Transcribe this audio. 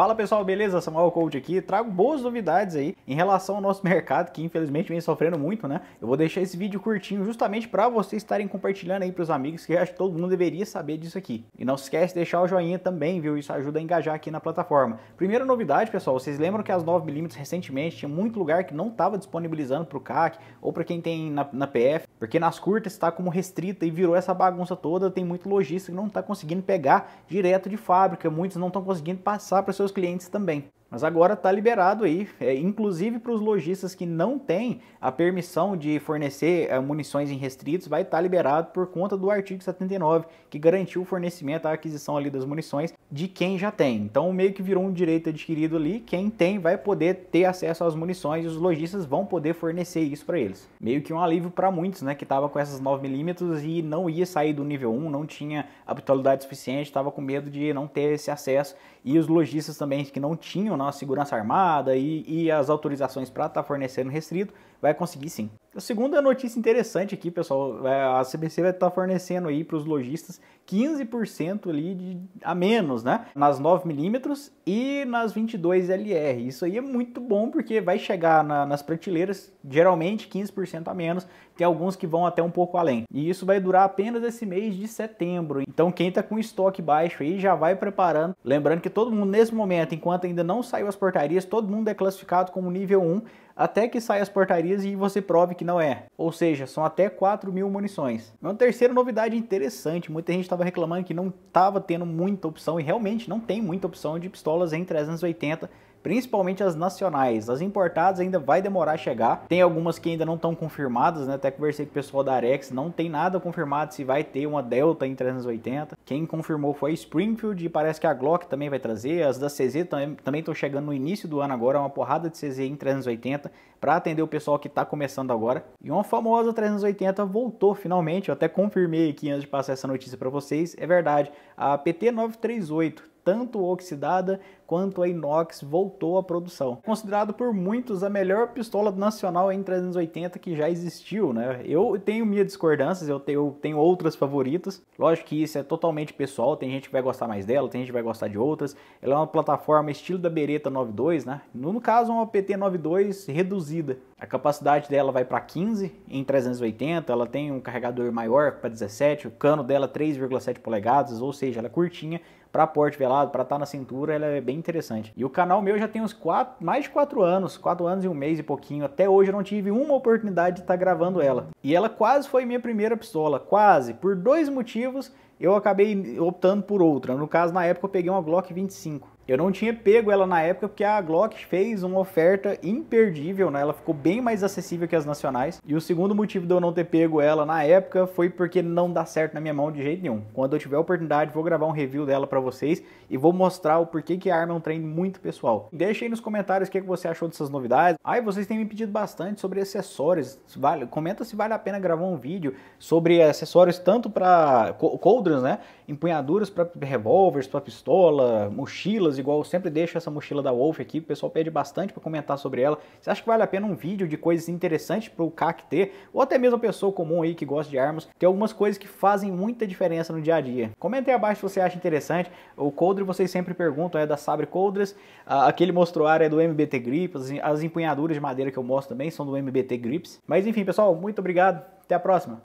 Fala pessoal, beleza? Samuel Cold aqui. Trago boas novidades aí em relação ao nosso mercado, que infelizmente vem sofrendo muito, né? Eu vou deixar esse vídeo curtinho justamente para vocês estarem compartilhando aí para os amigos, que eu acho que todo mundo deveria saber disso aqui. E não se esquece de deixar o joinha também, viu? Isso ajuda a engajar aqui na plataforma. Primeira novidade, pessoal, vocês lembram que as 9mm recentemente tinha muito lugar que não estava disponibilizando para o CAC ou para quem tem na, na, PF, porque nas curtas está como restrita e virou essa bagunça toda, tem muito lojista que não está conseguindo pegar direto de fábrica, muitos não estão conseguindo passar para seus seus clientes também. Mas agora está liberado aí, é, inclusive para os lojistas que não têm a permissão de fornecer é, munições em restritos, vai estar tá liberado por conta do artigo 79, que garantiu o fornecimento, a aquisição ali das munições de quem já tem. Então meio que virou um direito adquirido ali, quem tem vai poder ter acesso às munições e os lojistas vão poder fornecer isso para eles. Meio que um alívio para muitos, né, que estava com essas 9mm e não ia sair do nível 1, não tinha habitualidade suficiente, estava com medo de não ter esse acesso e os lojistas também que não tinham proporcionar uma segurança armada e, e as autorizações para estar tá fornecendo restrito, vai conseguir sim. A segunda notícia interessante aqui, pessoal, é, a CBC vai estar tá fornecendo aí para os lojistas 15% ali de, a menos, né? Nas 9mm e nas 22LR. Isso aí é muito bom porque vai chegar na, nas prateleiras geralmente 15% a menos, tem alguns que vão até um pouco além. E isso vai durar apenas esse mês de setembro. Então quem está com estoque baixo aí já vai preparando. Lembrando que todo mundo nesse momento, enquanto ainda não saiu as portarias, todo mundo é classificado como nível 1, até que saia as portarias e você prove que não é. Ou seja, são até 4 mil munições. É uma terceira novidade interessante, muita gente estava reclamando que não estava tendo muita opção e realmente não tem muita opção de pistolas em 380 principalmente as nacionais. As importadas ainda vai demorar a chegar. Tem algumas que ainda não estão confirmadas, né? Até conversei com o pessoal da Arex, não tem nada confirmado se vai ter uma Delta em 380. Quem confirmou foi a Springfield e parece que a Glock também vai trazer. As da CZ também estão chegando no início do ano agora, uma porrada de CZ em 380 para atender o pessoal que está começando agora. E uma famosa 380 voltou finalmente, eu até confirmei aqui antes de passar essa notícia para vocês. É verdade, a PT938 tanto oxidada quanto a inox voltou à produção. Considerado por muitos a melhor pistola nacional em 380 que já existiu, né? Eu tenho minhas discordâncias, eu tenho, tenho outras favoritas. Lógico que isso é totalmente pessoal, tem gente que vai gostar mais dela, tem gente que vai gostar de outras. Ela é uma plataforma estilo da Beretta 92, né? No, no caso, uma PT 92 reduzida. A capacidade dela vai para 15 em 380, ela tem um carregador maior para 17, o cano dela 3,7 polegadas, ou seja, ela é curtinha, para porte velado, para estar tá na cintura, ela é bem interessante. E o canal meu já tem uns quatro, mais de 4 anos, 4 anos e um mês e pouquinho. Até hoje eu não tive uma oportunidade de estar tá gravando ela. E ela quase foi minha primeira pistola, quase, por dois motivos eu acabei optando por outra. No caso, na época eu peguei uma Glock 25. Eu não tinha pego ela na época porque a Glock fez uma oferta imperdível, né? Ela ficou bem mais acessível que as nacionais. E o segundo motivo de eu não ter pego ela na época foi porque não dá certo na minha mão de jeito nenhum. Quando eu tiver a oportunidade, vou gravar um review dela para vocês e vou mostrar o porquê que a arma é um trem muito pessoal. Deixa aí nos comentários o que, é que você achou dessas novidades. Aí ah, vocês têm me pedido bastante sobre acessórios. Vale, comenta se vale a pena gravar um vídeo sobre acessórios tanto para coldrons, né? Empunhaduras para revólveres, para pistola, mochilas igual eu sempre deixo essa mochila da Wolf aqui, o pessoal pede bastante para comentar sobre ela. Você acha que vale a pena um vídeo de coisas interessantes para o CAC ter, ou até mesmo a pessoa comum aí que gosta de armas, tem algumas coisas que fazem muita diferença no dia a dia. Comenta aí abaixo se você acha interessante. O coldre vocês sempre perguntam, é da Sabre Coldres, ah, aquele mostroar é do MBT grips. as empunhaduras de madeira que eu mostro também são do MBT Grips. Mas enfim, pessoal, muito obrigado, até a próxima!